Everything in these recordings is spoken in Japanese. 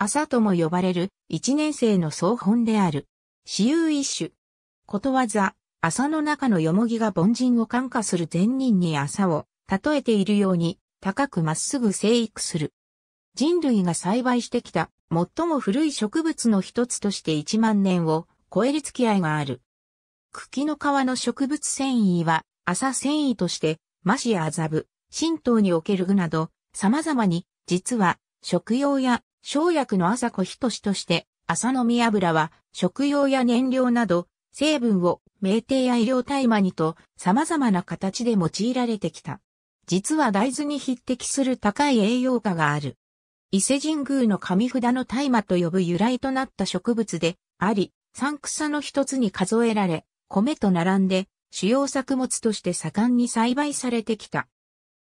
朝とも呼ばれる一年生の総本である。私有一種。ことわざ、朝の中のよもぎが凡人を感化する善人に朝を、例えているように、高くまっすぐ生育する。人類が栽培してきた最も古い植物の一つとして1万年を超える付き合いがある。茎の皮の植物繊維は朝繊維として麻や麻布、神道における具など様々に実は食用や生薬の朝子人志として、朝飲み油は、食用や燃料など、成分を、酩酊や医療大麻にと、様々な形で用いられてきた。実は大豆に匹敵する高い栄養価がある。伊勢神宮の神札の大麻と呼ぶ由来となった植物であり、三草の一つに数えられ、米と並んで主要作物として盛んに栽培されてきた。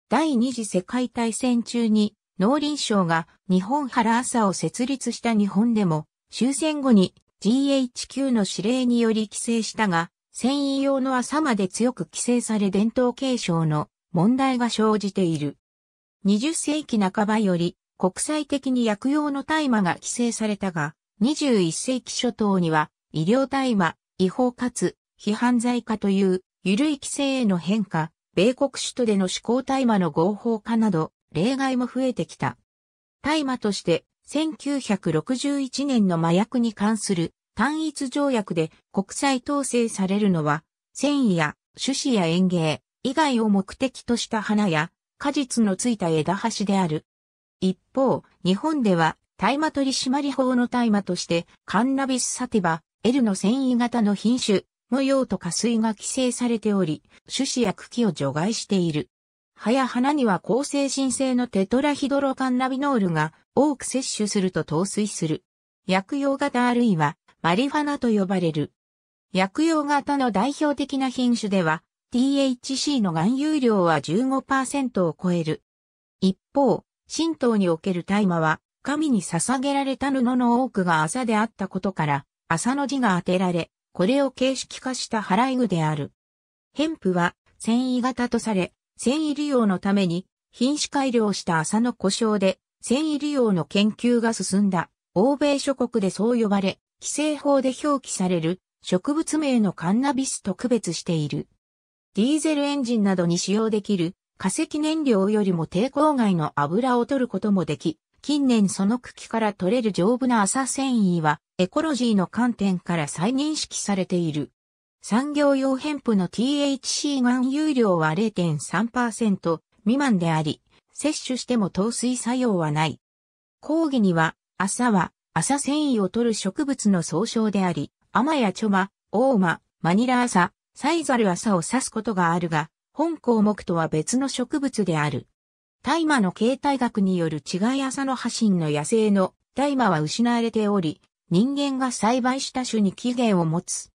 第二次世界大戦中に農林省が日本原朝を設立した日本でも終戦後に GHQ の指令により規制したが、繊維用の朝まで強く規制され伝統継承の問題が生じている。20世紀半ばより国際的に薬用の大麻が規制されたが、21世紀初頭には医療大麻、違法かつ非犯罪化という緩い規制への変化、米国首都での思考大麻の合法化など、例外も増えてきた。大麻として1961年の麻薬に関する単一条約で国際統制されるのは、繊維や種子や園芸以外を目的とした花や果実のついた枝端である。一方、日本では大麻取締法の大麻としてカンナビスサティバ、L の繊維型の品種、模様と加水が規制されており、種子や茎を除外している。葉や花には抗精神性のテトラヒドロカンナビノールが多く摂取すると陶水する。薬用型あるいはマリファナと呼ばれる。薬用型の代表的な品種では THC の含有量は15%を超える。一方、神道における大麻は神に捧げられた布の多くが麻であったことから麻の字が当てられ、これを形式化した払い具である。ヘンプは繊維型とされ、繊維利用のために品種改良した麻の故障で繊維利用の研究が進んだ欧米諸国でそう呼ばれ、規制法で表記される植物名のカンナビスと区別している。ディーゼルエンジンなどに使用できる化石燃料よりも抵抗外の油を取ることもでき、近年その茎から取れる丈夫な麻繊維はエコロジーの観点から再認識されている。産業用ヘンプの THC 含有量は0.3%未満であり、摂取しても糖水作用はない。講義には、朝は、朝繊維を取る植物の総称であり、アマやチョマ、オーマ、マニラ朝、サイザル朝を指すことがあるが、本項目とは別の植物である。大麻の形態学による違い朝の発信の野生の大麻は失われており、人間が栽培した種に起源を持つ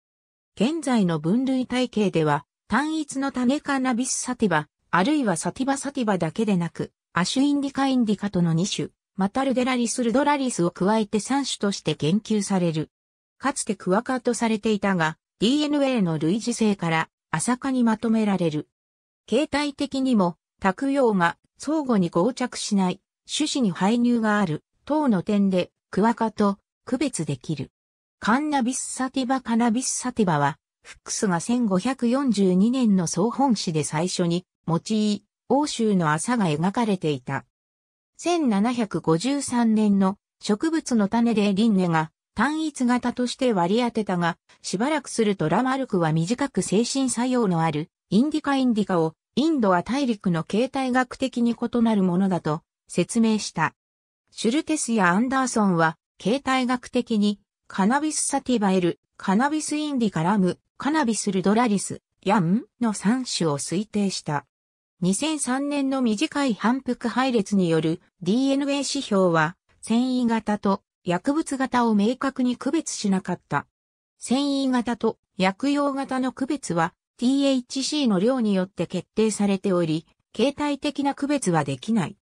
現在の分類体系では、単一の種カナビスサティバ、あるいはサティバサティバだけでなく、アシュインディカインディカとの2種、マタルデラリスルドラリスを加えて3種として研究される。かつてクワカとされていたが、DNA の類似性から浅カにまとめられる。形態的にも、卓葉が相互に合着しない、種子に配入がある、等の点で、クワカと区別できる。カンナビスサティバカナビスサティバは、フックスが1542年の総本誌で最初に用い、欧州の朝が描かれていた。1753年の植物の種でリンネが単一型として割り当てたが、しばらくするとラマルクは短く精神作用のあるインディカインディカをインドは大陸の形態学的に異なるものだと説明した。シュルテスやアンダーソンは形態学的にカナビスサティバエル、カナビスインディカラム、カナビスルドラリス、ヤンの3種を推定した。2003年の短い反復配列による DNA 指標は、繊維型と薬物型を明確に区別しなかった。繊維型と薬用型の区別は THC の量によって決定されており、形態的な区別はできない。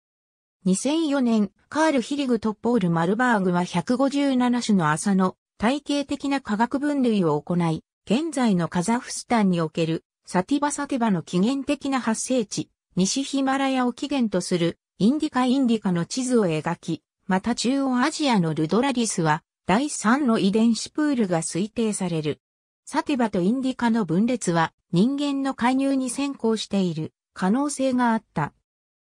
2004年、カール・ヒリグトッポール・マルバーグは157種の麻の体系的な化学分類を行い、現在のカザフスタンにおけるサティバサティバの起源的な発生地、西ヒマラヤを起源とするインディカ・インディカの地図を描き、また中央アジアのルドラリスは第3の遺伝子プールが推定される。サティバとインディカの分裂は人間の介入に先行している可能性があった。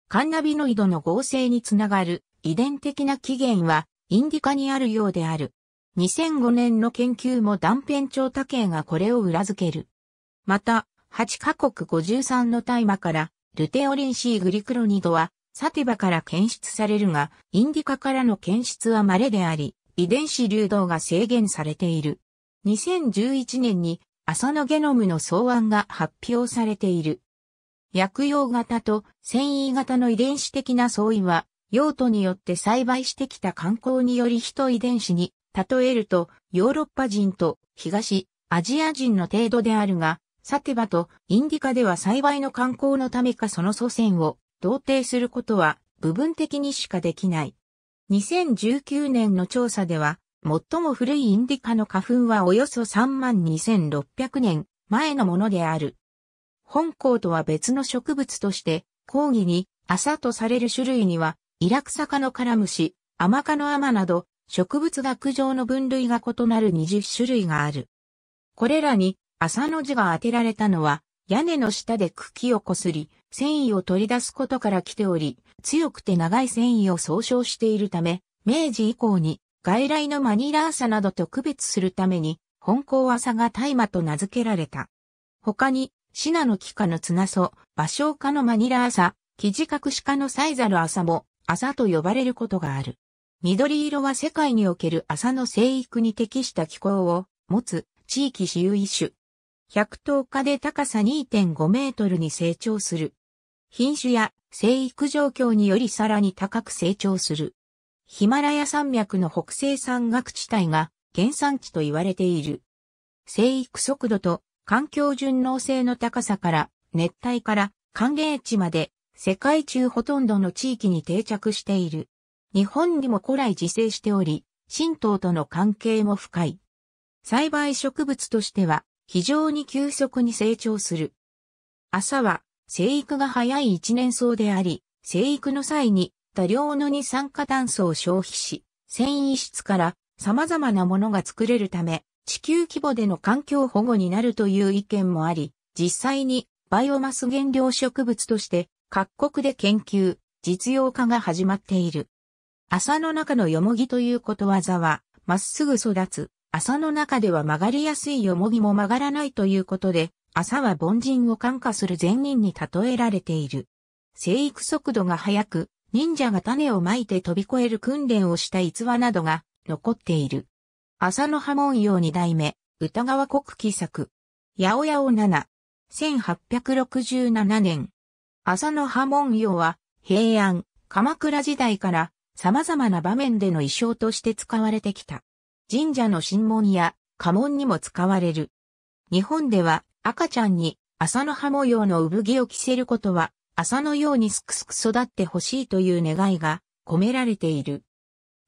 カンナビノイドの合成につながる遺伝的な起源はインディカにあるようである。2005年の研究も断片調多系がこれを裏付ける。また、8カ国53の大麻からルテオリン C グリクロニドはサティバから検出されるが、インディカからの検出は稀であり、遺伝子流動が制限されている。2011年にアサノゲノムの草案が発表されている。薬用型と繊維型の遺伝子的な相違は、用途によって栽培してきた観光により人遺伝子に、例えると、ヨーロッパ人と東、アジア人の程度であるが、サテバとインディカでは栽培の観光のためかその祖先を同定することは部分的にしかできない。2019年の調査では、最も古いインディカの花粉はおよそ32,600年前のものである。本校とは別の植物として、講義に朝とされる種類には、イラクサ科のカラムシ、アマ科のアマなど、植物学上の分類が異なる20種類がある。これらに、朝の字が当てられたのは、屋根の下で茎をこすり、繊維を取り出すことから来ており、強くて長い繊維を総称しているため、明治以降に外来のマニラ朝などと区別するために、本校朝が大麻と名付けられた。他に、シナノキ科のツナソ、バショウ科のマニラ朝、キジカクシ科のサイザル朝も、朝と呼ばれることがある。緑色は世界における朝の生育に適した気候を持つ地域主有一種。100頭科で高さ2.5メートルに成長する。品種や生育状況によりさらに高く成長する。ヒマラヤ山脈の北西山岳地帯が原産地と言われている。生育速度と環境順応性の高さから熱帯から寒冷地まで世界中ほとんどの地域に定着している。日本にも古来自生しており、神道との関係も深い。栽培植物としては非常に急速に成長する。朝は生育が早い一年草であり、生育の際に多量の二酸化炭素を消費し、繊維質から様々なものが作れるため、地球規模での環境保護になるという意見もあり、実際にバイオマス原料植物として各国で研究、実用化が始まっている。麻の中のよもぎということわざは、まっすぐ育つ。麻の中では曲がりやすいよもぎも曲がらないということで、麻は凡人を感化する善人に例えられている。生育速度が速く、忍者が種をまいて飛び越える訓練をした逸話などが残っている。浅野波紋用二代目、歌川国記作。八百八七。1867年。浅野波紋用は、平安、鎌倉時代から様々な場面での衣装として使われてきた。神社の神門や家紋にも使われる。日本では赤ちゃんに浅野波模用の産毛を着せることは、浅のようにすくすく育ってほしいという願いが込められている。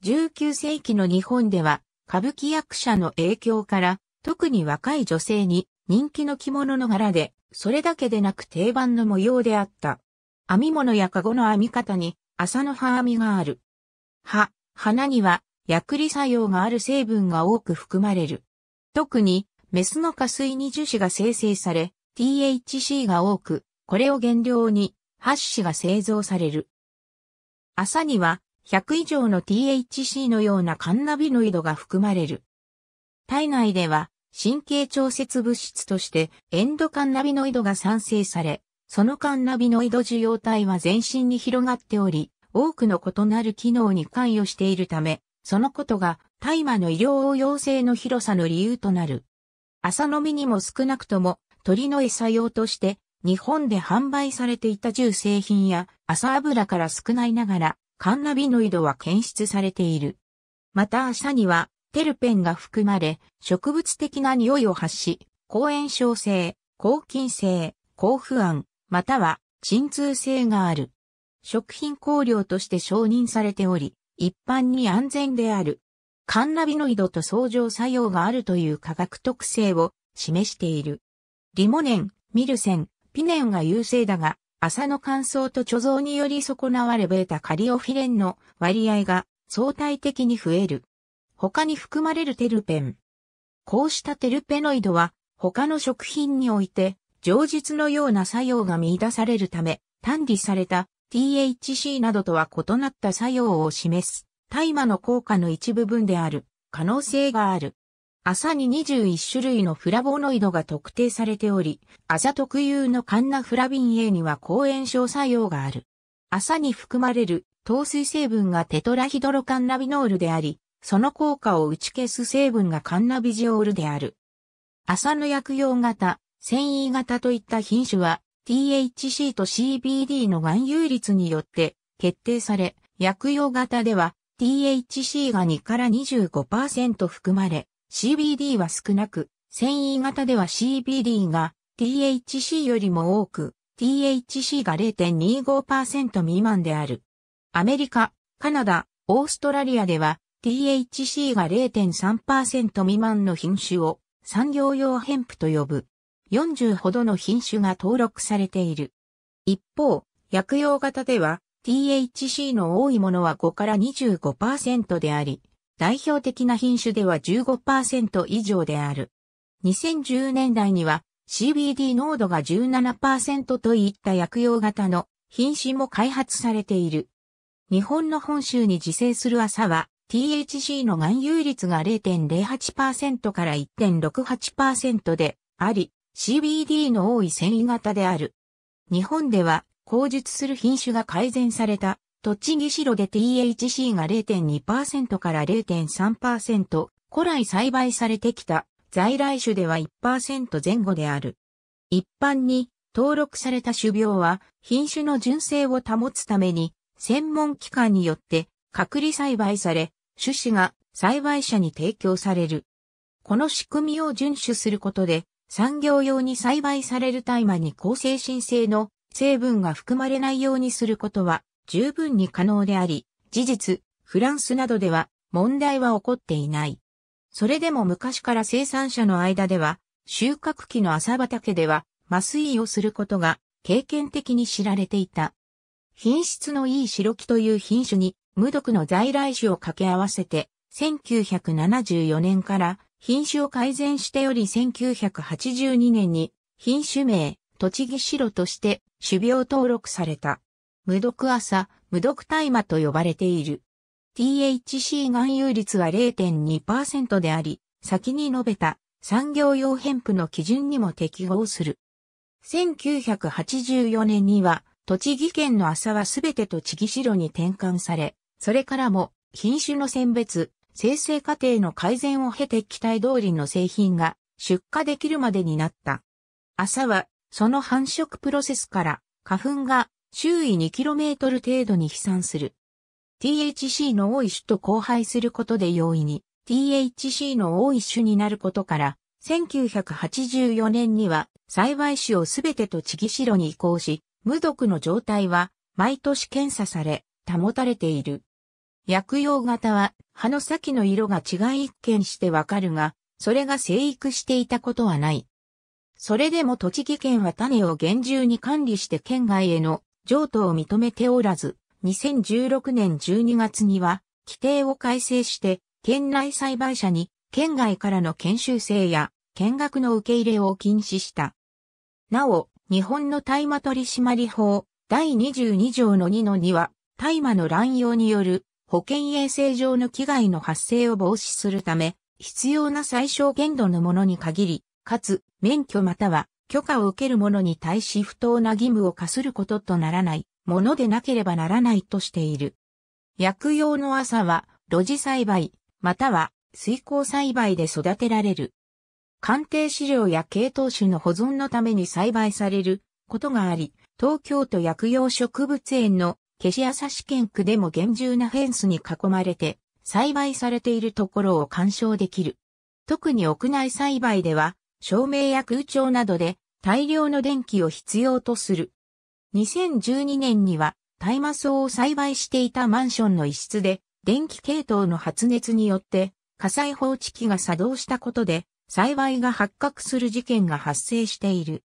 19世紀の日本では歌舞伎役者の影響から、特に若い女性に人気の着物の柄で、それだけでなく定番の模様であった。編み物や籠の編み方に、麻の葉編みがある。葉、花には、薬理作用がある成分が多く含まれる。特に、メスの下水に樹脂が生成され、THC が多く、これを原料に、ハッシが製造される。麻には、100以上の THC のようなカンナビノイドが含まれる。体内では神経調節物質としてエンドカンナビノイドが産生され、そのカンナビノイド受容体は全身に広がっており、多くの異なる機能に関与しているため、そのことが大麻の医療応用性の広さの理由となる。朝飲みにも少なくとも鳥の餌用として日本で販売されていた銃製品や朝油から少ないながらカンナビノイドは検出されている。また朝にはテルペンが含まれ、植物的な匂いを発し、抗炎症性、抗菌性、抗不安、または鎮痛性がある。食品香料として承認されており、一般に安全である。カンナビノイドと相乗作用があるという化学特性を示している。リモネン、ミルセン、ピネンが優勢だが、麻の乾燥と貯蔵により損なわれベータカリオフィレンの割合が相対的に増える。他に含まれるテルペン。こうしたテルペノイドは他の食品において上述のような作用が見出されるため、単理された THC などとは異なった作用を示す大麻の効果の一部分である可能性がある。朝に21種類のフラボノイドが特定されており、アサ特有のカンナフラビン A には抗炎症作用がある。朝に含まれる糖水成分がテトラヒドロカンナビノールであり、その効果を打ち消す成分がカンナビジオールである。朝の薬用型、繊維型といった品種は THC と CBD の含有率によって決定され、薬用型では THC が2から25%含まれ、CBD は少なく、繊維型では CBD が THC よりも多く、THC が0.25%未満である。アメリカ、カナダ、オーストラリアでは THC が0.3%未満の品種を産業用ヘンプと呼ぶ。40ほどの品種が登録されている。一方、薬用型では THC の多いものは5から25%であり、代表的な品種では15%以上である。2010年代には CBD 濃度が17%といった薬用型の品種も開発されている。日本の本州に自生する朝は THC の含有率が0.08%から1.68%であり、CBD の多い繊維型である。日本では、口述する品種が改善された栃木白で THC が0.2%から0.3%、古来栽培されてきた在来種では1%前後である。一般に登録された種苗は品種の純正を保つために専門機関によって隔離栽培され、種子が栽培者に提供される。この仕組みを遵守することで産業用に栽培される大麻に抗精神性の成分が含まれないようにすることは十分に可能であり、事実、フランスなどでは問題は起こっていない。それでも昔から生産者の間では、収穫期の朝畑では麻酔をすることが経験的に知られていた。品質のいい白木という品種に無毒の在来種を掛け合わせて、1974年から品種を改善してより1982年に品種名、栃木白として種苗登録された。無毒朝、無毒大麻と呼ばれている。THC 含有率は0.2%であり、先に述べた産業用ヘンプの基準にも適合する。1984年には、栃木県の麻はすべて栃木城に転換され、それからも品種の選別、生成過程の改善を経て期待通りの製品が出荷できるまでになった。麻は、その繁殖プロセスから花粉が周囲 2km 程度に飛散する。THC の多い種と交配することで容易に THC の多い種になることから、1984年には栽培種をすべてと地ぎしに移行し、無毒の状態は毎年検査され、保たれている。薬用型は葉の先の色が違い一見してわかるが、それが生育していたことはない。それでも栃木県は種を厳重に管理して県外への譲渡を認めておらず、2016年12月には、規定を改正して、県内栽培者に、県外からの研修生や、見学の受け入れを禁止した。なお、日本の大麻取締法、第22条の2の2は、大麻の乱用による保健衛生上の危害の発生を防止するため、必要な最小限度のものに限り、かつ免許または許可を受ける者に対し不当な義務を課することとならない、ものでなければならないとしている。薬用の朝は、露地栽培、または水耕栽培で育てられる。鑑定資料や系統種の保存のために栽培されることがあり、東京都薬用植物園の消し朝試験区でも厳重なフェンスに囲まれて栽培されているところを鑑賞できる。特に屋内栽培では照明や空調などで大量の電気を必要とする。2012年には、大麻草を栽培していたマンションの一室で、電気系統の発熱によって、火災報知器が作動したことで、栽培が発覚する事件が発生している。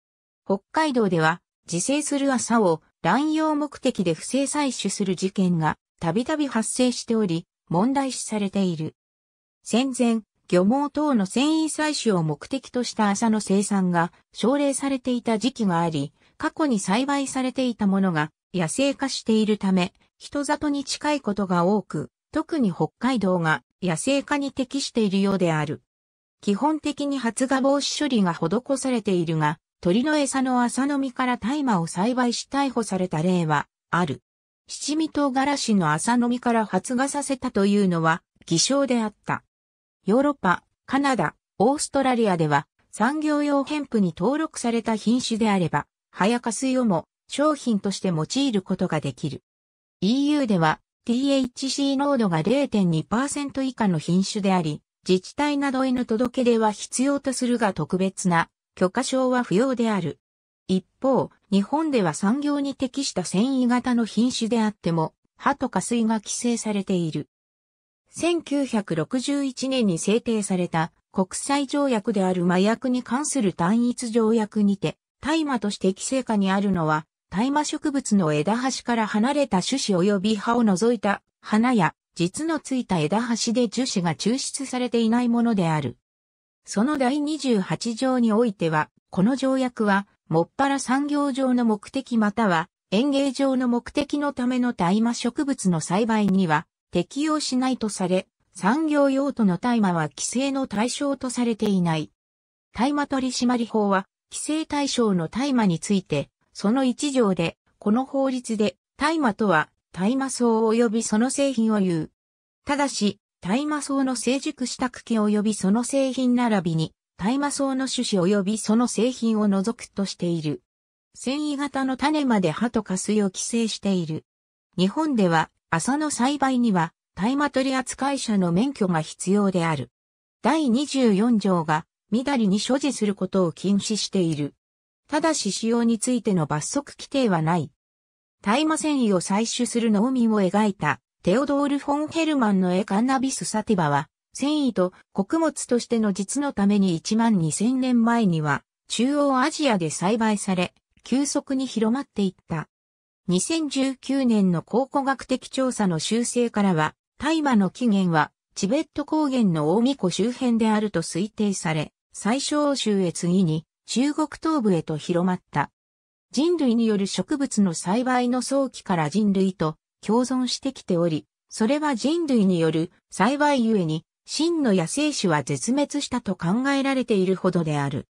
北海道では、自生する朝を乱用目的で不正採取する事件がたびたび発生しており、問題視されている。戦前、漁網等の繊維採取を目的とした麻の生産が奨励されていた時期があり、過去に栽培されていたものが野生化しているため、人里に近いことが多く、特に北海道が野生化に適しているようである。基本的に発芽防止処理が施されているが、鳥の餌の麻の実から大麻を栽培し逮捕された例はある。七味唐辛子の麻の実から発芽させたというのは偽証であった。ヨーロッパ、カナダ、オーストラリアでは産業用ヘンプに登録された品種であれば、葉や水をも商品として用いることができる。EU では THC 濃度が0.2%以下の品種であり、自治体などへの届け出は必要とするが特別な許可証は不要である。一方、日本では産業に適した繊維型の品種であっても、歯と下水が規制されている。1961年に制定された国際条約である麻薬に関する単一条約にて、大麻として規制下にあるのは、大麻植物の枝端から離れた種子及び葉を除いた花や実のついた枝端で樹脂が抽出されていないものである。その第28条においては、この条約は、もっぱら産業上の目的または園芸上の目的のための大麻植物の栽培には、適用しないとされ、産業用途の大麻は規制の対象とされていない。大麻取締法は、規制対象の大麻について、その一条で、この法律で、大麻とは、大麻草及びその製品を言う。ただし、大麻草の成熟した茎及びその製品並びに、大麻草の種子及びその製品を除くとしている。繊維型の種まで歯とか水を規制している。日本では麻の栽培には、大麻取扱者の免許が必要である。第24条が、みだりに所持することを禁止している。ただし使用についての罰則規定はない。大麻繊維を採取する農民を描いた、テオドール・フォン・ヘルマンの絵カンナビス・サティバは、繊維と穀物としての実のために1万2000年前には、中央アジアで栽培され、急速に広まっていった。2019年の考古学的調査の修正からは、大麻の起源は、チベット高原の大巫湖周辺であると推定され、最小州へ次に、中国東部へと広まった。人類による植物の栽培の早期から人類と共存してきており、それは人類による栽培ゆえに、真の野生種は絶滅したと考えられているほどである。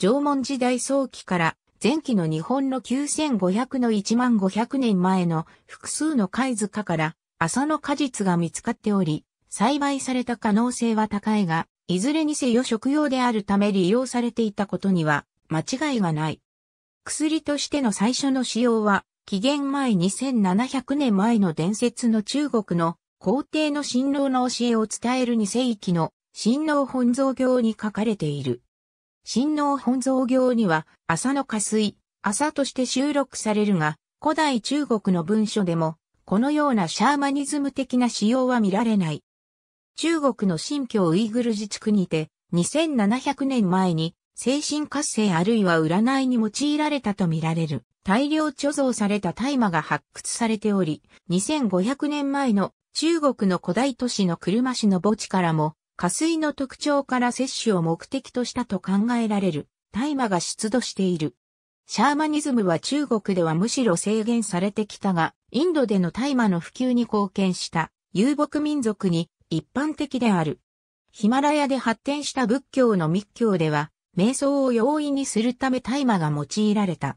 縄文時代早期から前期の日本の9500の1万500年前の複数の貝塚から麻の果実が見つかっており、栽培された可能性は高いが、いずれにせよ食用であるため利用されていたことには間違いがない。薬としての最初の使用は、紀元前2700年前の伝説の中国の皇帝の神郎の教えを伝える2世紀の神郎本草業に書かれている。神農本草行には、朝の下水、朝として収録されるが、古代中国の文書でも、このようなシャーマニズム的な使用は見られない。中国の新疆ウイグル自治区にて、2700年前に、精神活性あるいは占いに用いられたとみられる。大量貯蔵された大麻が発掘されており、2500年前の中国の古代都市の車市の墓地からも火水の特徴から摂取を目的としたと考えられる大麻が出土している。シャーマニズムは中国ではむしろ制限されてきたが、インドでの大麻の普及に貢献した遊牧民族に一般的である。ヒマラヤで発展した仏教の密教では、瞑想を容易にするため大麻が用いられた。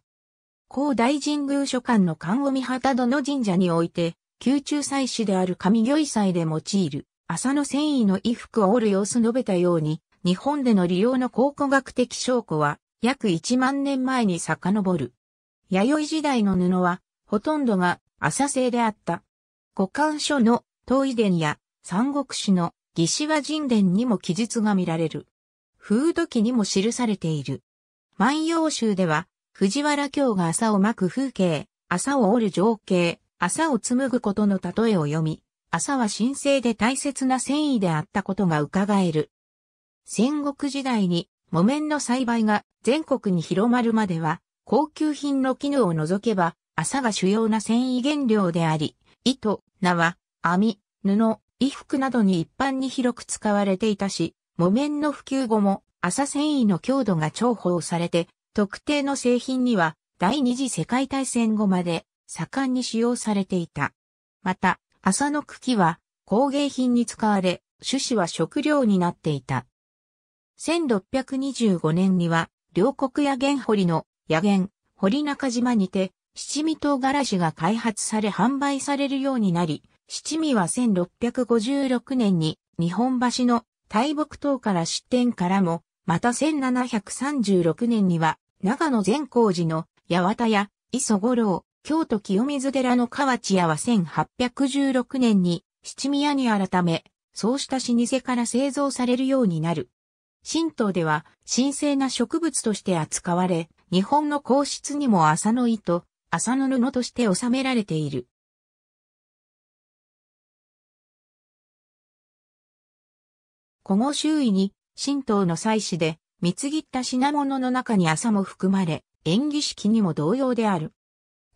高大神宮所管の観音御畑殿神社において、宮中祭祀である上御祭で用いる。朝の繊維の衣服を織る様子述べたように、日本での利用の考古学的証拠は約1万年前に遡る。弥生時代の布はほとんどが朝製であった。五感書の東遺伝や三国志の義士和人伝にも記述が見られる。風土記にも記されている。万葉集では藤原京が朝を巻く風景、朝を織る情景、朝を紡ぐことの例えを読み、朝は神聖で大切な繊維であったことが伺える。戦国時代に木綿の栽培が全国に広まるまでは、高級品の絹を除けば、朝が主要な繊維原料であり、糸、縄、網、布、衣服などに一般に広く使われていたし、木綿の普及後も朝繊維の強度が重宝されて、特定の製品には第二次世界大戦後まで盛んに使用されていた。また、麻の茎は工芸品に使われ、種子は食料になっていた。1625年には、両国野源堀の野源、堀中島にて、七味唐辛子が開発され販売されるようになり、七味は1656年に日本橋の大木島から出店からも、また1736年には長野善光寺の八幡屋、磯五郎、京都清水寺の河内屋は1816年に七宮に改め、そうした老舗から製造されるようになる。神道では神聖な植物として扱われ、日本の皇室にも麻の糸、麻の布として収められている。古の周囲に神道の祭祀で、貢ぎった品物の中に麻も含まれ、縁起式にも同様である。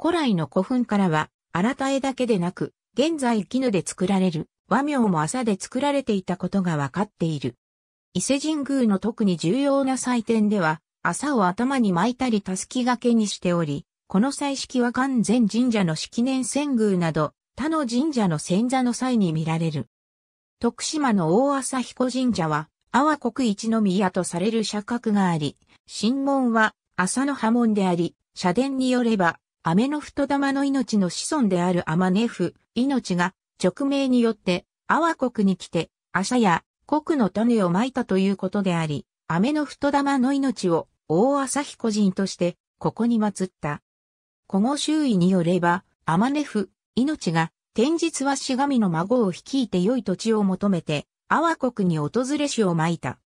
古来の古墳からは、新たえだけでなく、現在絹で作られる和名も麻で作られていたことがわかっている。伊勢神宮の特に重要な祭典では、麻を頭に巻いたりたすき掛けにしており、この祭式は完全神社の式年遷宮など、他の神社の遷座の際に見られる。徳島の大朝彦神社は、阿波国一の宮とされる社格があり、神門は朝の波紋であり、社殿によれば、アメノフト玉の命の子孫であるアマネフ、命が、直命によって、アワ国に来て、アシャや、国の種をまいたということであり、アメノフト玉の命を、大朝彦人として、ここに祀った。古語周囲によれば、アマネフ、命が、天日は死神の孫を率いて良い土地を求めて、阿波国に訪れしをまいた。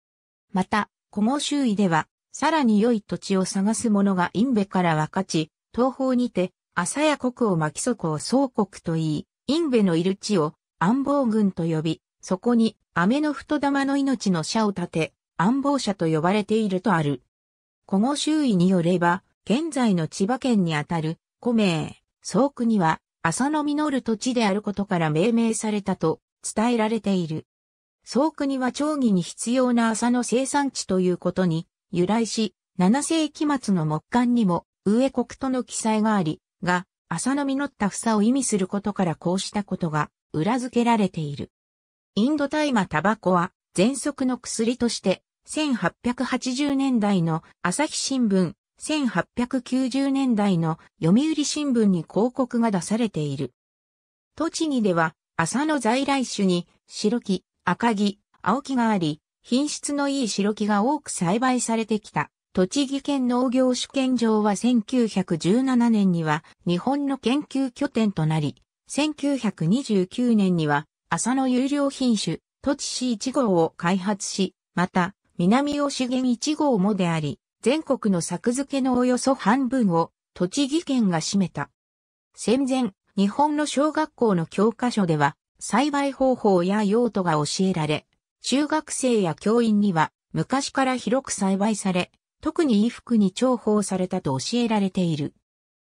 また、古語周囲では、さらに良い土地を探す者がインベから分かち、東方にて、朝や国を巻き祖を総国と言い、インベのいる地を安房軍と呼び、そこに飴の太玉の命の社を立て、安房社と呼ばれているとある。古語周囲によれば、現在の千葉県にあたる、古名、総区には、朝の実る土地であることから命名されたと伝えられている。総区には町議に必要な朝の生産地ということに由来し、7世紀末の木簡にも上国との記載があり、が、麻の実った房を意味することからこうしたことが裏付けられている。インド大麻タバコは、喘息の薬として、1880年代の朝日新聞、1890年代の読売新聞に広告が出されている。栃木では、麻の在来種に白木、赤木、青木があり、品質のいい白木が多く栽培されてきた。栃木県農業主権場は1917年には日本の研究拠点となり、1929年には浅野有料品種、土地市1号を開発し、また、南吉源1号もであり、全国の作付けのおよそ半分を栃木県が占めた。戦前、日本の小学校の教科書では、栽培方法や用途が教えられ、中学生や教員には昔から広く栽培され、特に衣服に重宝されたと教えられている。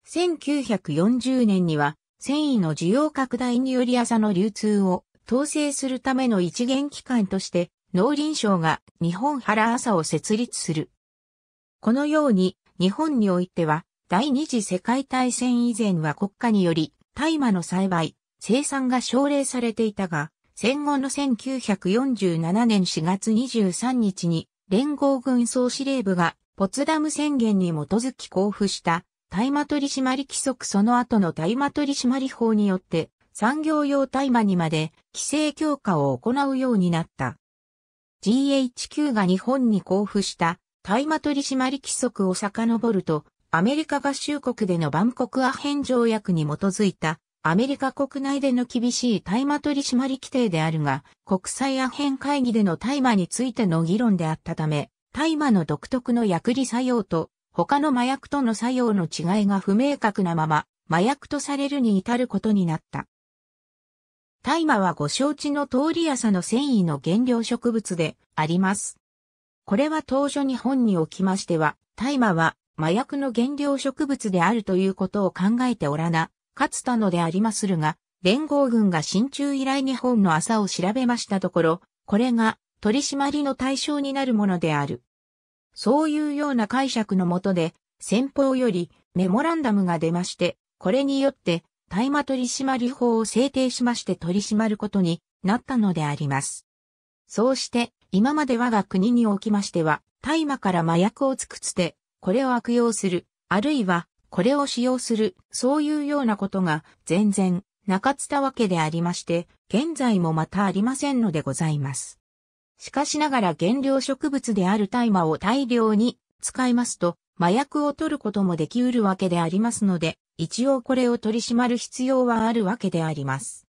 1940年には、繊維の需要拡大により朝の流通を統制するための一元機関として、農林省が日本原朝を設立する。このように、日本においては、第二次世界大戦以前は国家により、大麻の栽培、生産が奨励されていたが、戦後の1947年4月23日に連合軍総司令部がポツダム宣言に基づき交付した大麻取締規則その後の大麻取締法によって産業用大麻にまで規制強化を行うようになった。GHQ が日本に交付した大麻取締規則を遡ると、アメリカ合衆国での万国アヘン条約に基づいたアメリカ国内での厳しい大麻取締規定であるが、国際アヘン会議での大麻についての議論であったため、大麻の独特の薬理作用と他の麻薬との作用の違いが不明確なまま、麻薬とされるに至ることになった。大麻はご承知の通り朝の繊維の原料植物であります。これは当初日本におきましては、大麻は麻薬の原料植物であるということを考えておらな勝ったのでありまするが、連合軍が新中以来日本の朝を調べましたところ、これが取り締まりの対象になるものである。そういうような解釈のもとで、先方よりメモランダムが出まして、これによって大麻取締法を制定しまして取り締まることになったのであります。そうして、今まで我が国におきましては、大麻から麻薬をくつて、これを悪用する、あるいはこれを使用する、そういうようなことが全然なかったわけでありまして、現在もまたありませんのでございます。しかしながら原料植物である大麻を大量に使いますと、麻薬を取ることもできうるわけでありますので、一応これを取り締まる必要はあるわけであります。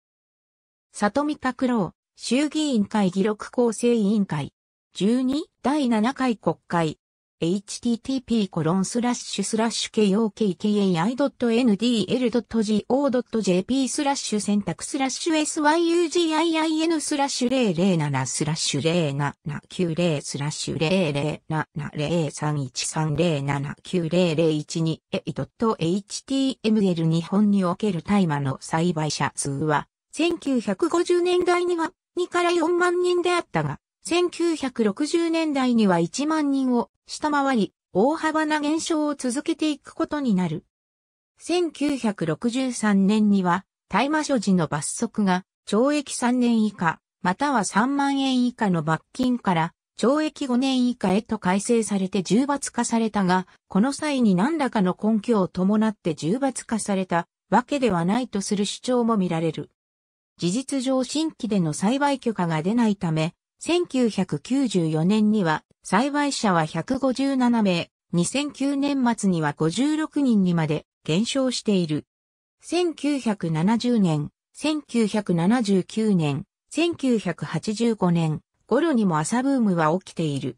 里見拓郎、衆議院会議録構成委員会、12第7回国会、http コロンスラッシュスラッシュ koki.ndl.go.jp スラッシュ選択スラッシュ syugin スラッシュ007スラッシュ0790スラッシュ0070313079001 2.html 日本における大麻の栽培者数は1950年代には2から4万人であったが1960年代には1万人を下回り、大幅な減少を続けていくことになる。1963年には、大麻所持の罰則が、懲役3年以下、または3万円以下の罰金から、懲役5年以下へと改正されて重罰化されたが、この際に何らかの根拠を伴って重罰化されたわけではないとする主張も見られる。事実上新規での栽培許可が出ないため、1994年には栽培者は157名、2009年末には56人にまで減少している。1970年、1979年、1985年頃にも朝ブームは起きている。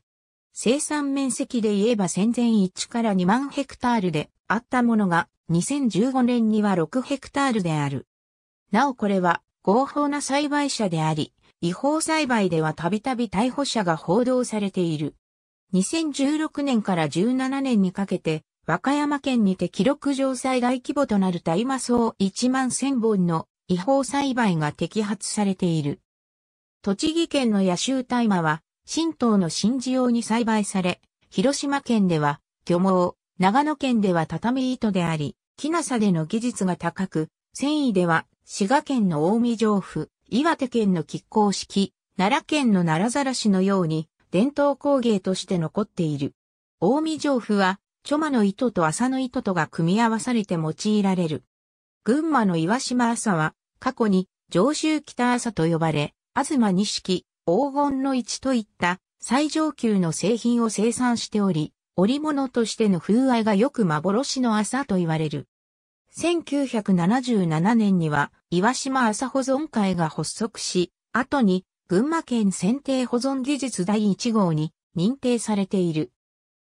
生産面積で言えば戦前1から2万ヘクタールであったものが2015年には6ヘクタールである。なおこれは合法な栽培者であり、違法栽培ではたびたび逮捕者が報道されている。2016年から17年にかけて、和歌山県にて記録上最大規模となる大麻草1万1000本の違法栽培が摘発されている。栃木県の野州大麻は、新島の新地用に栽培され、広島県では、漁網、長野県では畳糸であり、木なさでの技術が高く、繊維では滋賀県の近江上府、岩手県の亀甲式、奈良県の奈良らしのように伝統工芸として残っている。大見上布は、チョマの糸と麻の糸とが組み合わされて用いられる。群馬の岩島麻は、過去に上州北麻と呼ばれ、東錦、黄金の市といった最上級の製品を生産しており、織物としての風合いがよく幻の麻と言われる。1977年には岩島朝保存会が発足し、後に群馬県選定保存技術第1号に認定されている。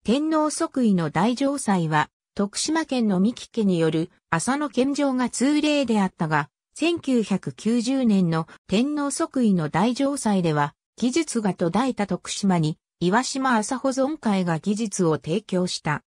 天皇即位の大城祭は、徳島県の三木家による浅野献上が通例であったが、1990年の天皇即位の大城祭では、技術が途絶えた徳島に、岩島朝保存会が技術を提供した。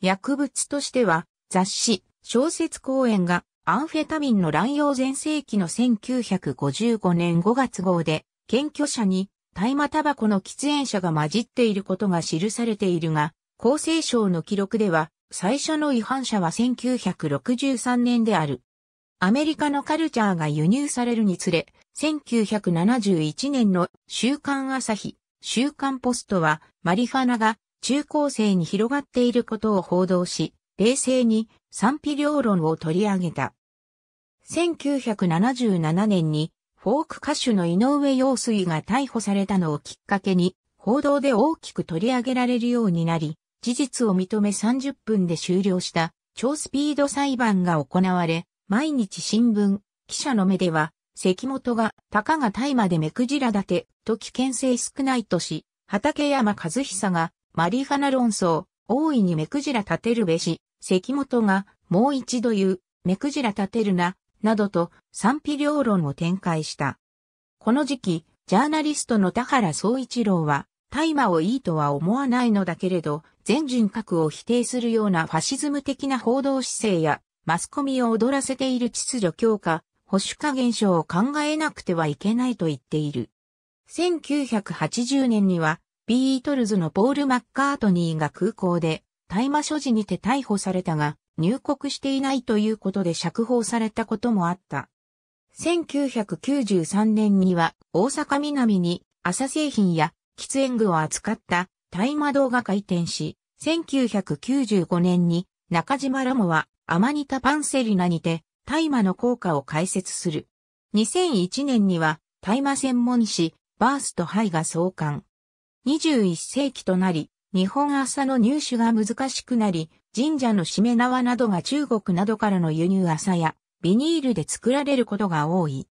薬物としては、雑誌、小説公演がアンフェタミンの乱用前世紀の1955年5月号で、検挙者に大麻タバコの喫煙者が混じっていることが記されているが、厚生省の記録では、最初の違反者は1963年である。アメリカのカルチャーが輸入されるにつれ、1971年の週刊朝日、週刊ポストはマリファナが中高生に広がっていることを報道し、冷静に賛否両論を取り上げた。1977年にフォーク歌手の井上陽水が逮捕されたのをきっかけに報道で大きく取り上げられるようになり、事実を認め30分で終了した超スピード裁判が行われ、毎日新聞、記者の目では、関本が、たかが大麻で目くじら立て、と危険性少ないとし、畠山和久が、マリファナ論争、大いに目くじら立てるべし、関本が、もう一度言う、目くじら立てるな、などと賛否両論を展開した。この時期、ジャーナリストの田原総一郎は、大麻をいいとは思わないのだけれど、全人格を否定するようなファシズム的な報道姿勢や、マスコミを踊らせている秩序強化、保守化現象を考えなくてはいけないと言っている。1980年には、ビートルズのポール・マッカートニーが空港で大麻所持にて逮捕されたが、入国していないということで釈放されたこともあった。1993年には大阪南に朝製品や喫煙具を扱った大麻動が開店し、1995年に中島ラモはアマニタパンセリナにて大麻の効果を解説する。2001年には大麻専門誌バースとハイが創刊。21世紀となり、日本麻の入手が難しくなり、神社のしめ縄などが中国などからの輸入麻やビニールで作られることが多い。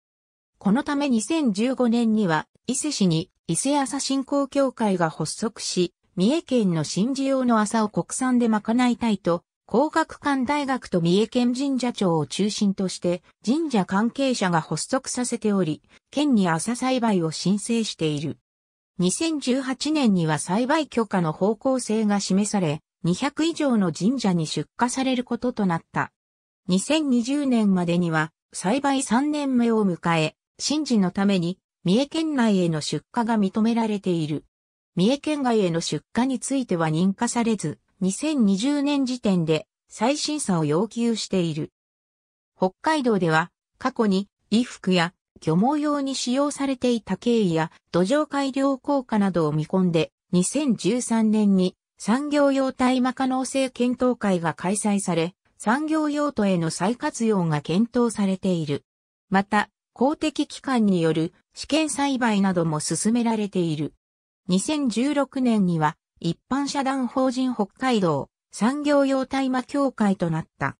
このため2015年には伊勢市に伊勢麻振興協会が発足し、三重県の新事用の麻を国産で賄いたいと、工学館大学と三重県神社庁を中心として神社関係者が発足させており、県に麻栽培を申請している。2018年には栽培許可の方向性が示され、200以上の神社に出荷されることとなった。2020年までには栽培3年目を迎え、神事のために三重県内への出荷が認められている。三重県外への出荷については認可されず、2020年時点で再審査を要求している。北海道では過去に衣服や漁網用に使用されていた経緯や土壌改良効果などを見込んで、2013年に産業用大麻可能性検討会が開催され、産業用途への再活用が検討されている。また、公的機関による試験栽培なども進められている。2016年には一般社団法人北海道産業用大麻協会となった。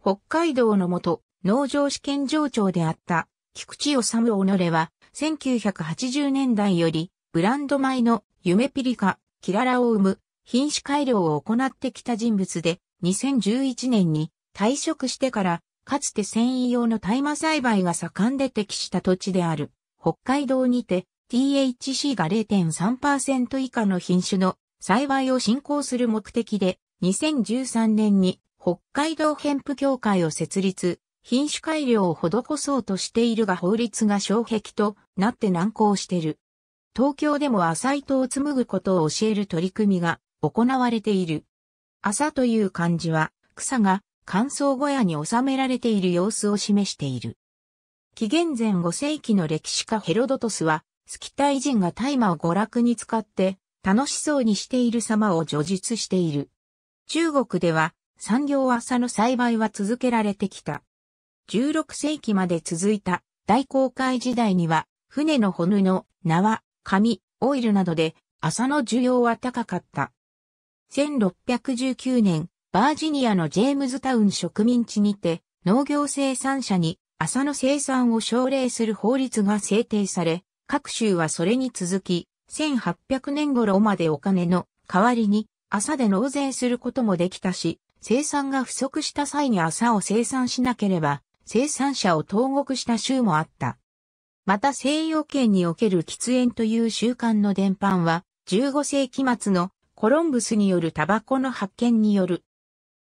北海道のもと農場試験場長であった菊池治己は、1980年代より、ブランド米の夢ピリカ、キララを生む、品種改良を行ってきた人物で、2011年に退職してから、かつて繊維用の大麻栽培が盛んで適した土地である、北海道にて、THC が0.3%以下の品種の栽培を進行する目的で、2013年に北海道ヘンプ協会を設立、品種改良を施そうとしているが法律が障壁となって難航してる。東京でも麻糸を紡ぐことを教える取り組みが行われている。朝という漢字は草が乾燥小屋に収められている様子を示している。紀元前5世紀の歴史家ヘロドトスは、スキタイ人が大麻を娯楽に使って楽しそうにしている様を叙述している。中国では産業朝の栽培は続けられてきた。16世紀まで続いた大航海時代には、船の骨の縄、紙、オイルなどで麻の需要は高かった。1619年、バージニアのジェームズタウン植民地にて、農業生産者に麻の生産を奨励する法律が制定され、各州はそれに続き、1800年頃までお金の代わりに麻で納税することもできたし、生産が不足した際に麻を生産しなければ生産者を投獄した州もあった。また西洋圏における喫煙という習慣の伝播は、15世紀末のコロンブスによるタバコの発見による。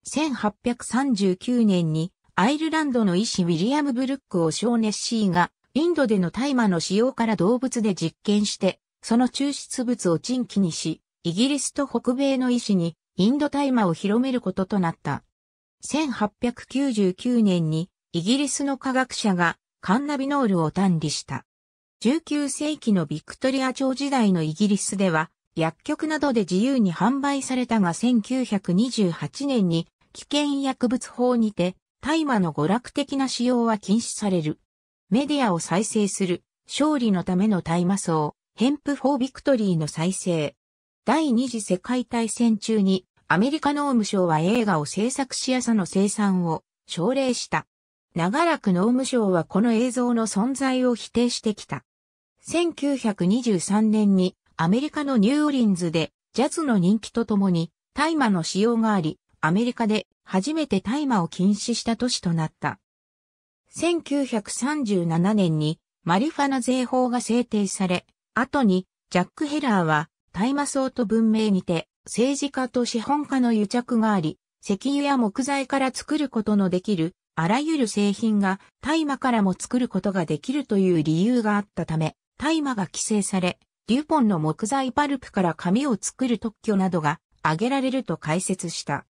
1839年にアイルランドの医師ウィリアム・ブルックをショーネッシーがインドでの大麻の使用から動物で実験して、その抽出物を陳気にし、イギリスと北米の医師にインド大麻を広めることとなった。1899年にイギリスの科学者がカンナビノールを単理した。19世紀のビクトリア朝時代のイギリスでは、薬局などで自由に販売されたが1928年に危険薬物法にて大麻の娯楽的な使用は禁止される。メディアを再生する勝利のための大麻草、ヘンプ・フォー・ビクトリーの再生。第二次世界大戦中にアメリカ農務省は映画を制作しやさの生産を奨励した。長らく農務省はこの映像の存在を否定してきた。1923年にアメリカのニューオリンズでジャズの人気とともに大麻の使用があり、アメリカで初めて大麻を禁止した都市となった。1937年にマリファナ税法が制定され、後にジャック・ヘラーは大麻草と文明にて政治家と資本家の癒着があり、石油や木材から作ることのできるあらゆる製品が大麻からも作ることができるという理由があったため、大麻が規制され、デュポンの木材パルプから紙を作る特許などが挙げられると解説した。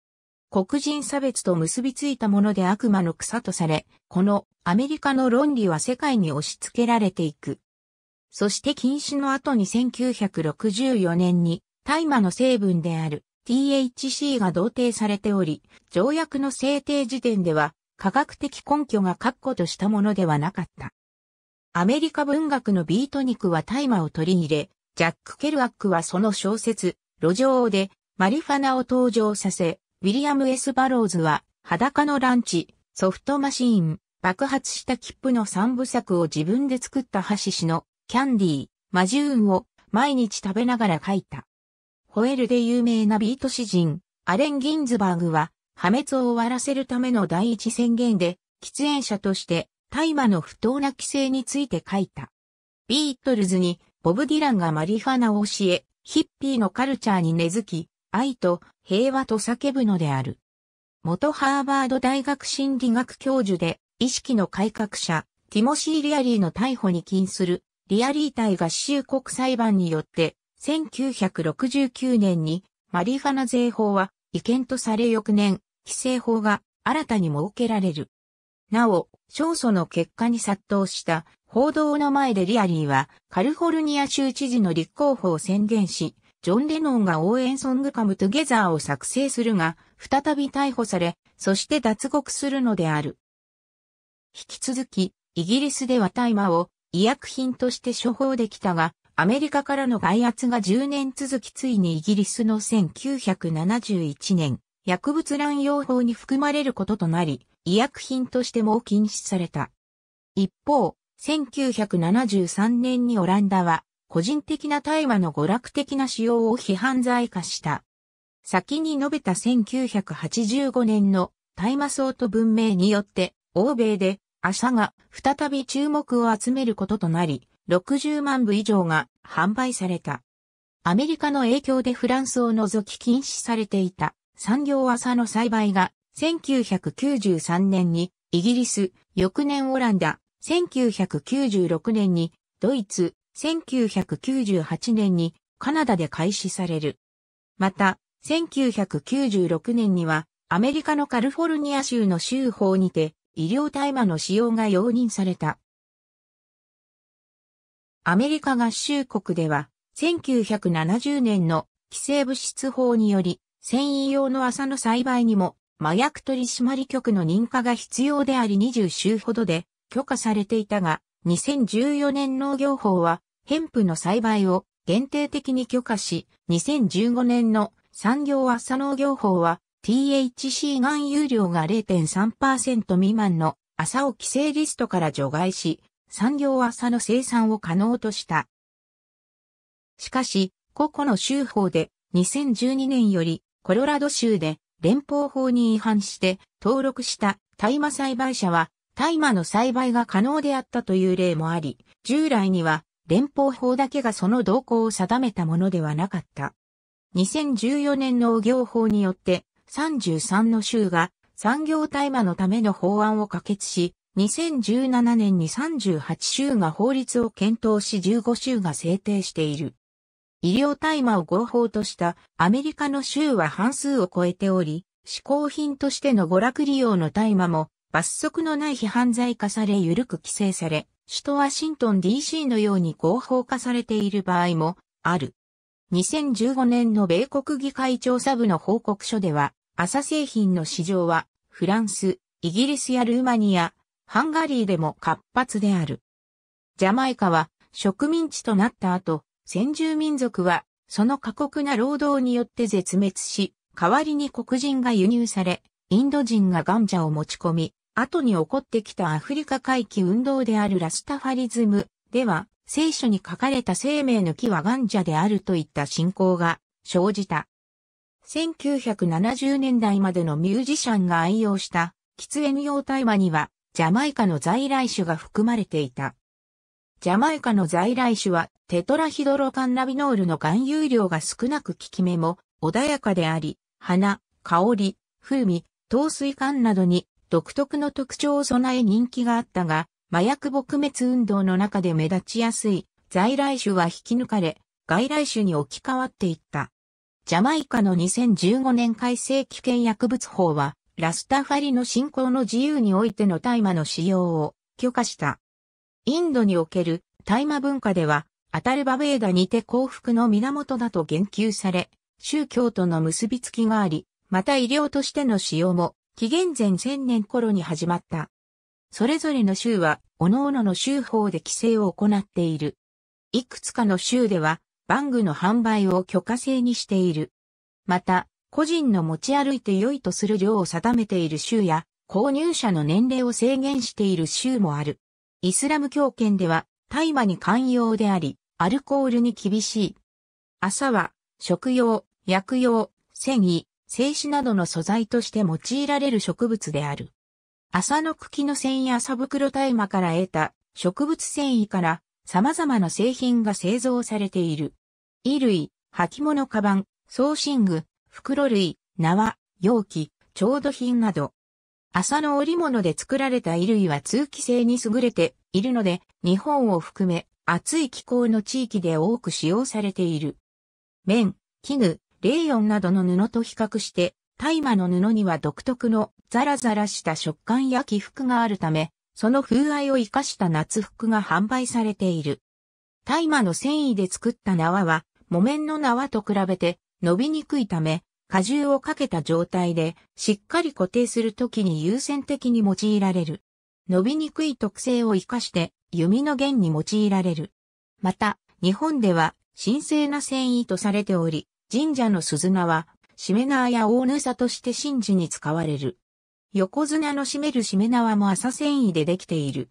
黒人差別と結びついたもので悪魔の草とされ、このアメリカの論理は世界に押し付けられていく。そして禁止の後に1964年に大麻の成分である THC が同定されており、条約の制定時点では科学的根拠が確固としたものではなかった。アメリカ文学のビートニクは大麻を取り入れ、ジャック・ケルアックはその小説、路上でマリファナを登場させ、ウィリアム・エスバローズは裸のランチ、ソフトマシーン、爆発した切符の三部作を自分で作ったハシシのキャンディー、マジューンを毎日食べながら書いた。ホエルで有名なビート詩人、アレン・ギンズバーグは破滅を終わらせるための第一宣言で、喫煙者として大麻の不当な規制について書いた。ビートルズにボブ・ディランがマリファナを教え、ヒッピーのカルチャーに根付き、愛と平和と叫ぶのである。元ハーバード大学心理学教授で、意識の改革者、ティモシー・リアリーの逮捕に禁する、リアリー対合衆国裁判によって、1969年にマリファナ税法は違憲とされ翌年、規制法が新たに設けられる。なお、勝訴の結果に殺到した報道の前でリアリーはカリフォルニア州知事の立候補を宣言し、ジョン・レノンが応援ソングカムトゲザーを作成するが、再び逮捕され、そして脱獄するのである。引き続き、イギリスでは大麻を医薬品として処方できたが、アメリカからの外圧が10年続きついにイギリスの1971年、薬物乱用法に含まれることとなり、医薬品としても禁止された。一方、1973年にオランダは、個人的な大麻の娯楽的な使用を批判罪化した。先に述べた1985年の大麻草と文明によって、欧米で、アシャが再び注目を集めることとなり、60万部以上が販売された。アメリカの影響でフランスを除き禁止されていた。産業朝の栽培が1993年にイギリス、翌年オランダ、1996年にドイツ、1998年にカナダで開始される。また、1996年にはアメリカのカルフォルニア州の州法にて医療大麻の使用が容認された。アメリカ合衆国では1970年の規制物質法により繊維用の麻の栽培にも、麻薬取締局の認可が必要であり20週ほどで許可されていたが、2014年農業法は、ヘンプの栽培を限定的に許可し、2015年の産業麻農業法は、THC 含有量が0.3%未満の麻を規制リストから除外し、産業麻の生産を可能とした。しかし、個々の州法で2012年よりコロラド州で連邦法に違反して登録した大麻栽培者は大麻の栽培が可能であったという例もあり、従来には連邦法だけがその動向を定めたものではなかった。2014年農業法によって33の州が産業大麻のための法案を可決し、2017年に38州が法律を検討し15州が制定している。医療大麻を合法としたアメリカの州は半数を超えており、嗜好品としての娯楽利用の大麻も罰則のない非犯罪化され緩く規制され、首都ワシントン DC のように合法化されている場合もある。2015年の米国議会調査部の報告書では、朝製品の市場はフランス、イギリスやルーマニア、ハンガリーでも活発である。ジャマイカは植民地となった後、先住民族は、その過酷な労働によって絶滅し、代わりに黒人が輸入され、インド人がガンジャを持ち込み、後に起こってきたアフリカ回帰運動であるラスタファリズムでは、聖書に書かれた生命の木はガンジャであるといった信仰が生じた。1970年代までのミュージシャンが愛用した喫煙用大麻にはジャマイカの在来種が含まれていた。ジャマイカの在来種はテトラヒドロカンナビノールの含有量が少なく効き目も穏やかであり、花、香り、風味、糖水感などに独特の特徴を備え人気があったが、麻薬撲滅運動の中で目立ちやすい在来種は引き抜かれ、外来種に置き換わっていった。ジャマイカの2015年改正危険薬物法は、ラスタファリの信仰の自由においての大麻の使用を許可した。インドにおける大麻文化では、アタルバベーダにて幸福の源だと言及され、宗教との結びつきがあり、また医療としての使用も、紀元前1000年頃に始まった。それぞれの州は、各々の州法で規制を行っている。いくつかの州では、バングの販売を許可制にしている。また、個人の持ち歩いて良いとする量を定めている州や、購入者の年齢を制限している州もある。イスラム教圏では大麻に寛容であり、アルコールに厳しい。麻は食用、薬用、繊維、精子などの素材として用いられる植物である。麻の茎の繊維麻袋大麻から得た植物繊維から様々な製品が製造されている。衣類、履物カバン、送信具、袋類、縄、容器、調度品など、麻の織物で作られた衣類は通気性に優れているので、日本を含め暑い気候の地域で多く使用されている。綿、絹、レーヨンなどの布と比較して、大麻の布には独特のザラザラした食感や起伏があるため、その風合いを生かした夏服が販売されている。大麻の繊維で作った縄は、木綿の縄と比べて伸びにくいため、荷重をかけた状態でしっかり固定するときに優先的に用いられる。伸びにくい特性を活かして弓の弦に用いられる。また、日本では神聖な繊維とされており、神社の鈴名は、しめ縄や大ぬさとして神事に使われる。横綱のしめるしめ縄も麻繊維でできている。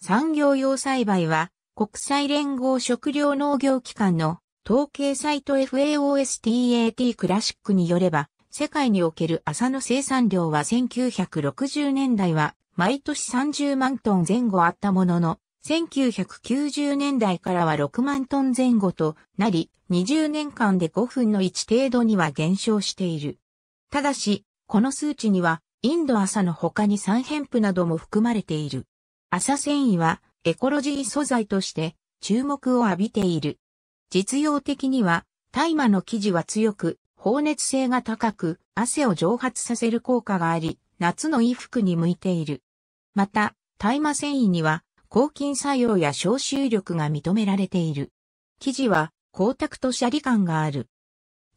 産業用栽培は、国際連合食料農業機関の統計サイト FAOSTAT クラシックによれば、世界における麻の生産量は1960年代は毎年30万トン前後あったものの、1990年代からは6万トン前後となり、20年間で5分の1程度には減少している。ただし、この数値には、インド麻の他に三辺布なども含まれている。麻繊維は、エコロジー素材として、注目を浴びている。実用的には、大麻の生地は強く、放熱性が高く、汗を蒸発させる効果があり、夏の衣服に向いている。また、大麻繊維には、抗菌作用や消臭力が認められている。生地は、光沢とシャリ感がある。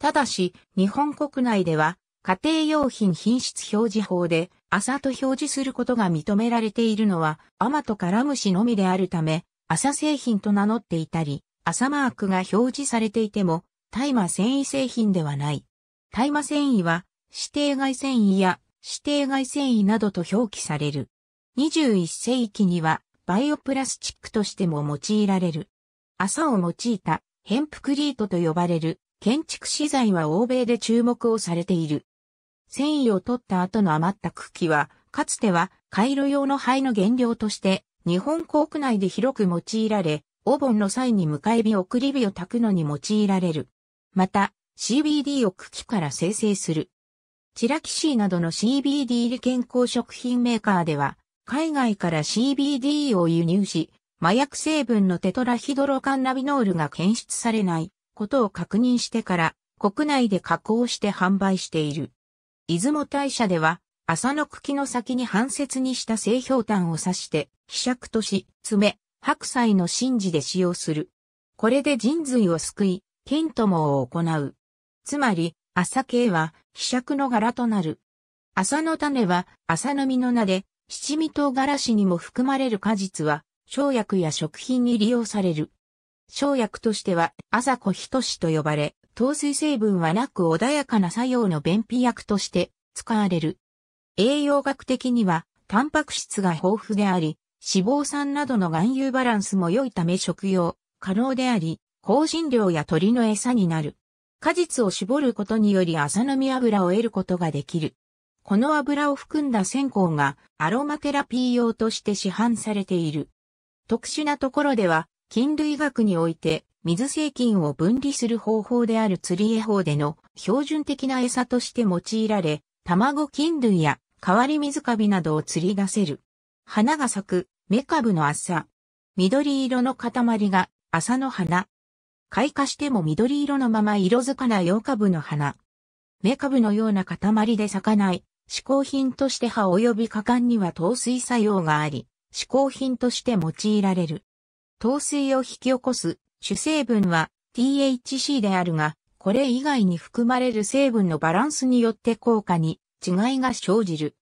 ただし、日本国内では、家庭用品品質表示法で、朝と表示することが認められているのは、アマとカラムシのみであるため、朝製品と名乗っていたり、朝マークが表示されていても、大麻繊維製品ではない。大麻繊維は、指定外繊維や指定外繊維などと表記される。21世紀には、バイオプラスチックとしても用いられる。朝を用いたヘンプクリートと呼ばれる建築資材は欧米で注目をされている。繊維を取った後の余った茎は、かつては回路用の灰の原料として日本国内で広く用いられ、お盆の際に迎え火送り火を焚くのに用いられる。また、CBD を茎から生成する。チラキシーなどの CBD 利健康食品メーカーでは、海外から CBD を輸入し、麻薬成分のテトラヒドロカンナビノールが検出されないことを確認してから、国内で加工して販売している。出雲大社では、麻の茎の先に半切にした製氷炭を刺して、希釈とし、爪、白菜の神事で使用する。これで人髄を救い、金もを行う。つまり、朝系は、希釈の柄となる。朝の種は、朝の実の名で、七味唐辛子にも含まれる果実は、生薬や食品に利用される。生薬としては、朝子としと呼ばれ、糖水成分はなく穏やかな作用の便秘薬として使われる。栄養学的には、タンパク質が豊富であり、脂肪酸などの含有バランスも良いため食用、可能であり、香辛料や鳥の餌になる。果実を絞ることにより朝飲み油を得ることができる。この油を含んだ線香がアロマテラピー用として市販されている。特殊なところでは、菌類学において水製菌を分離する方法である釣り絵法での標準的な餌として用いられ、卵菌類や変わり水カビなどを釣り出せる。花が咲く、メカブの朝。緑色の塊が、朝の花。開花しても緑色のまま色づかないオ株の花。メカブのような塊で咲かない、嗜好品として葉及び果敢には糖水作用があり、嗜好品として用いられる。糖水を引き起こす主成分は THC であるが、これ以外に含まれる成分のバランスによって効果に違いが生じる。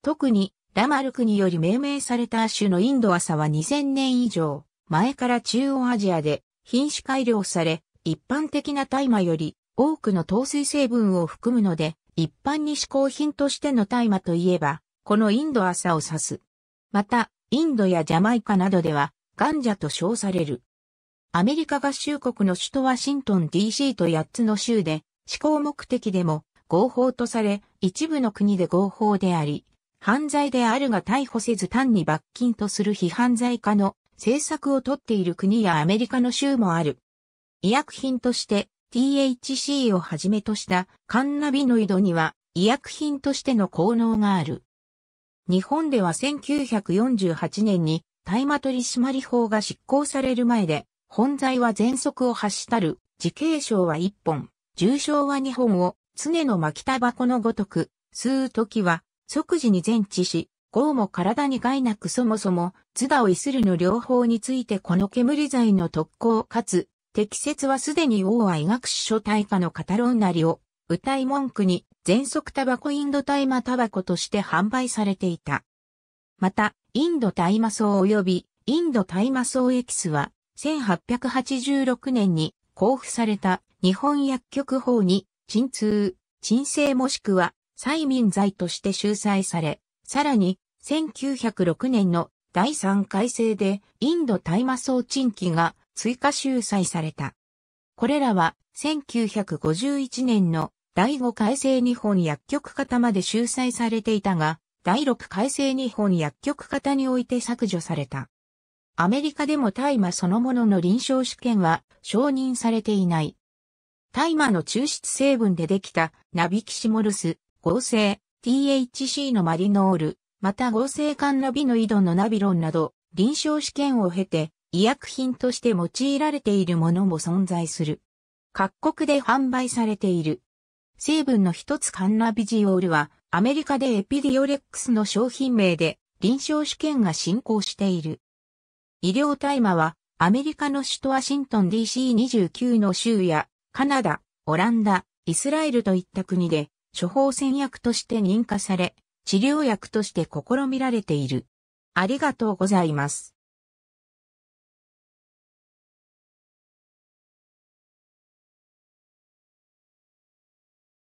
特にラマルクにより命名された亜種のインドサは2000年以上前から中央アジアで品種改良され、一般的な大麻より多くの糖水成分を含むので、一般に嗜好品としての大麻といえば、このインドサを指す。また、インドやジャマイカなどでは、ガンジャと称される。アメリカ合衆国の首都ワシントン DC と8つの州で、試行目的でも合法とされ、一部の国で合法であり、犯罪であるが逮捕せず単に罰金とする非犯罪化の政策をとっている国やアメリカの州もある。医薬品として THC をはじめとしたカンナビノイドには医薬品としての効能がある。日本では1948年に大麻取締法が執行される前で、本罪は全息を発したる、自刑傷は1本、重傷は2本を常の巻きタバコのごとく、吸うときは即時に全治し、こうも体に害なくそもそも、ズダをイするの両方についてこの煙剤の特効かつ、適切はすでに王は医学史書大化のカタロンなりを、歌い文句に、全速タバコインド大麻タバコとして販売されていた。また、インド大麻草及び、インド大麻草エキスは、1886年に交付された日本薬局法に、鎮痛、鎮静もしくは催眠罪として収載され、さらに、1906年の第3改正でインド大麻草鎮期が追加収載された。これらは1951年の第5改正日本薬局型まで収載されていたが、第6改正日本薬局型において削除された。アメリカでも大麻そのものの臨床試験は承認されていない。大麻の抽出成分でできたナビキシモルス、合成、THC のマリノール、また合成カンナビノイドのナビロンなど、臨床試験を経て、医薬品として用いられているものも存在する。各国で販売されている。成分の一つカンナビジオールは、アメリカでエピディオレックスの商品名で、臨床試験が進行している。医療大麻は、アメリカの首都ワシントン DC29 の州や、カナダ、オランダ、イスラエルといった国で、処方箋薬として認可され、治療薬として試みられている。ありがとうございます。